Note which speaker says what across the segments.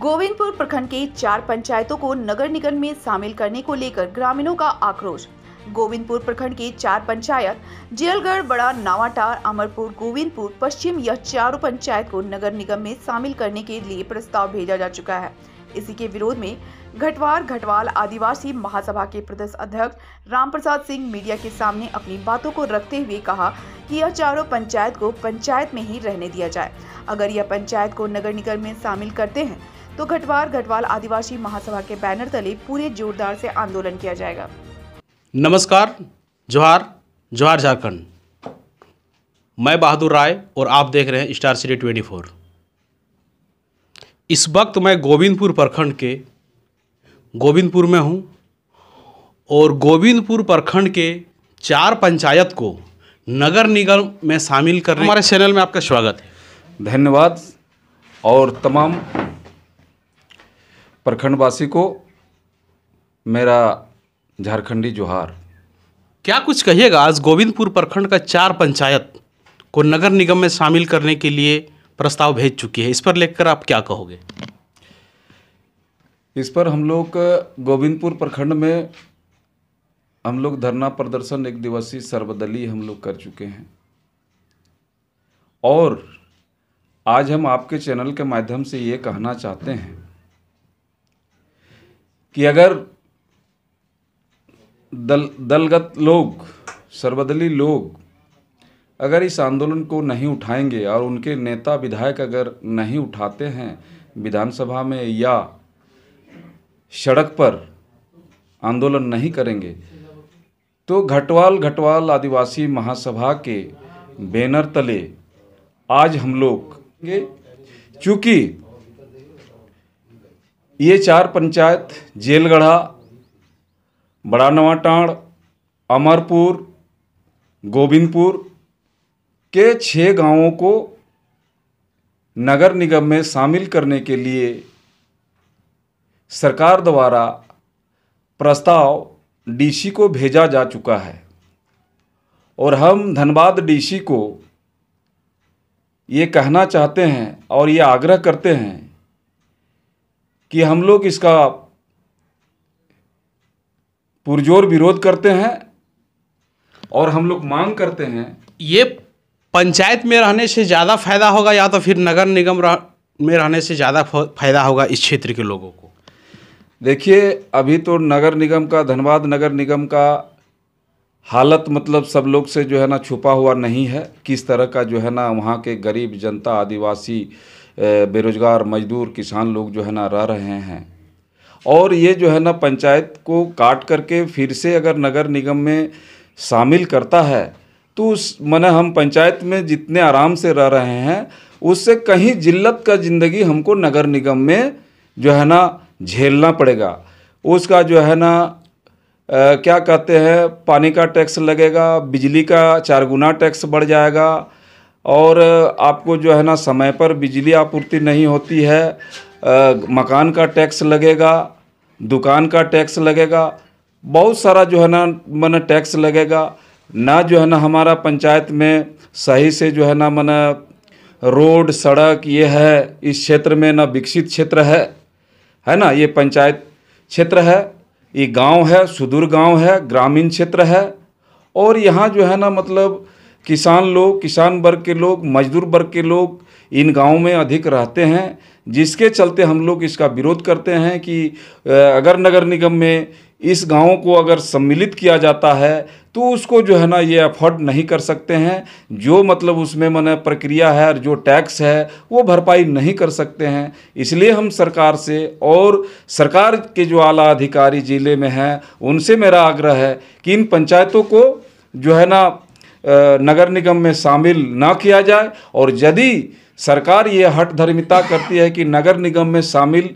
Speaker 1: गोविंदपुर प्रखंड के चार पंचायतों को नगर निगम में शामिल करने को लेकर ग्रामीणों का आक्रोश गोविंदपुर प्रखंड के चार पंचायत जेलगढ़ बड़ा नावाटार अमरपुर गोविंदपुर पश्चिम यह चारों पंचायत को नगर निगम में शामिल करने के लिए प्रस्ताव भेजा जा चुका है इसी के विरोध में घटवार घटवाल आदिवासी महासभा के प्रदेश अध्यक्ष रामप्रसाद सिंह मीडिया के सामने अपनी बातों को रखते हुए कहा कि यह चारों पंचायत को पंचायत में ही रहने दिया जाए अगर यह पंचायत को नगर निगम में शामिल करते हैं तो घटवार घटवाल आदिवासी महासभा के बैनर तले पूरे जोरदार से आंदोलन किया जाएगा
Speaker 2: नमस्कार जोहार जोहार झारखंड मैं बहादुर राय और आप देख रहे हैं स्टार सिटी ट्वेंटी फोर इस वक्त मैं गोविंदपुर प्रखंड के गोविंदपुर में हूँ और गोविंदपुर प्रखंड के चार पंचायत को नगर निगम में शामिल करने हमारे चैनल में आपका स्वागत
Speaker 3: है धन्यवाद और तमाम प्रखंडवासी को मेरा झारखंडी जोहार
Speaker 2: क्या कुछ कहिएगा आज गोविंदपुर प्रखंड का चार पंचायत को नगर निगम में शामिल करने के लिए प्रस्ताव भेज चुकी है इस पर लेकर आप क्या कहोगे
Speaker 3: इस पर हम लोग गोविंदपुर प्रखंड में हम लोग धरना प्रदर्शन एक दिवसीय सर्वदलीय हम लोग कर चुके हैं और आज हम आपके चैनल के माध्यम से ये कहना चाहते हैं कि अगर दल दलगत लोग सर्वदलीय लोग अगर इस आंदोलन को नहीं उठाएंगे और उनके नेता विधायक अगर नहीं उठाते हैं विधानसभा में या सड़क पर आंदोलन नहीं करेंगे तो घटवाल घटवाल आदिवासी महासभा के बैनर तले आज हम लोग चूँकि ये चार पंचायत जेलगढ़ा बड़ा नवाटाण अमरपुर गोविंदपुर के छः गांवों को नगर निगम में शामिल करने के लिए सरकार द्वारा प्रस्ताव डीसी को भेजा जा चुका है और हम धनबाद डीसी को ये कहना चाहते हैं और ये आग्रह करते हैं कि हम लोग इसका पुरजोर विरोध करते हैं और हम लोग मांग करते हैं ये पंचायत में रहने से ज़्यादा फायदा होगा
Speaker 2: या तो फिर नगर निगम रह, में रहने से ज़्यादा फायदा होगा इस क्षेत्र के लोगों को
Speaker 3: देखिए अभी तो नगर निगम का धनबाद नगर निगम का हालत मतलब सब लोग से जो है ना छुपा हुआ नहीं है किस तरह का जो है ना वहाँ के गरीब जनता आदिवासी बेरोज़गार मजदूर किसान लोग जो है ना रह रहे हैं और ये जो है ना पंचायत को काट करके फिर से अगर नगर निगम में शामिल करता है तो उस मैंने हम पंचायत में जितने आराम से रह रहे हैं उससे कहीं जिल्लत का ज़िंदगी हमको नगर निगम में जो है ना झेलना पड़ेगा उसका जो है ना आ, क्या कहते हैं पानी का टैक्स लगेगा बिजली का चार गुना टैक्स बढ़ जाएगा और आपको जो है ना समय पर बिजली आपूर्ति नहीं होती है आ, मकान का टैक्स लगेगा दुकान का टैक्स लगेगा बहुत सारा जो है ना मन टैक्स लगेगा ना जो है ना हमारा पंचायत में सही से जो है ना मन रोड सड़क ये है इस क्षेत्र में ना विकसित क्षेत्र है है ना ये पंचायत क्षेत्र है ये गांव है सुदूर गांव है ग्रामीण क्षेत्र है और यहाँ जो है ना मतलब किसान लोग किसान वर्ग के लोग मजदूर वर्ग के लोग इन गाँव में अधिक रहते हैं जिसके चलते हम लोग इसका विरोध करते हैं कि अगर नगर निगम में इस गाँव को अगर सम्मिलित किया जाता है तो उसको जो है ना ये अफोर्ड नहीं कर सकते हैं जो मतलब उसमें मैंने प्रक्रिया है और जो टैक्स है वो भरपाई नहीं कर सकते हैं इसलिए हम सरकार से और सरकार के जो आला अधिकारी ज़िले में हैं उनसे मेरा आग्रह है कि इन पंचायतों को जो है ना नगर निगम में शामिल ना किया जाए और यदि सरकार ये हट धर्मिता करती है कि नगर निगम में शामिल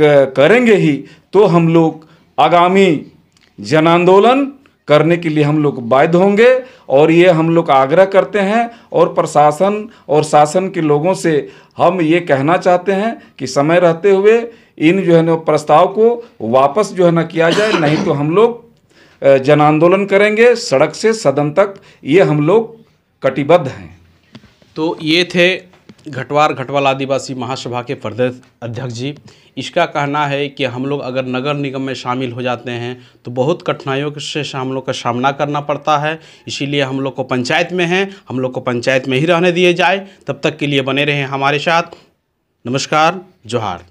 Speaker 3: करेंगे ही तो हम लोग आगामी जन आंदोलन करने के लिए हम लोग बाध्य होंगे और ये हम लोग आग्रह करते हैं और प्रशासन और शासन के लोगों से हम ये कहना चाहते हैं कि समय रहते हुए इन जो है ना प्रस्ताव को वापस जो है ना किया जाए नहीं तो हम लोग जन आंदोलन करेंगे सड़क से सदन तक ये हम लोग कटिबद्ध हैं
Speaker 2: तो ये थे घटवार घटवाल आदिवासी महासभा के प्रदेश अध्यक्ष जी इसका कहना है कि हम लोग अगर नगर निगम में शामिल हो जाते हैं तो बहुत कठिनाइयों से हम लोग का सामना करना पड़ता है इसीलिए हम लोग को पंचायत में हैं हम लोग को पंचायत में ही रहने दिए जाए तब तक के लिए बने रहें हमारे साथ नमस्कार जोहार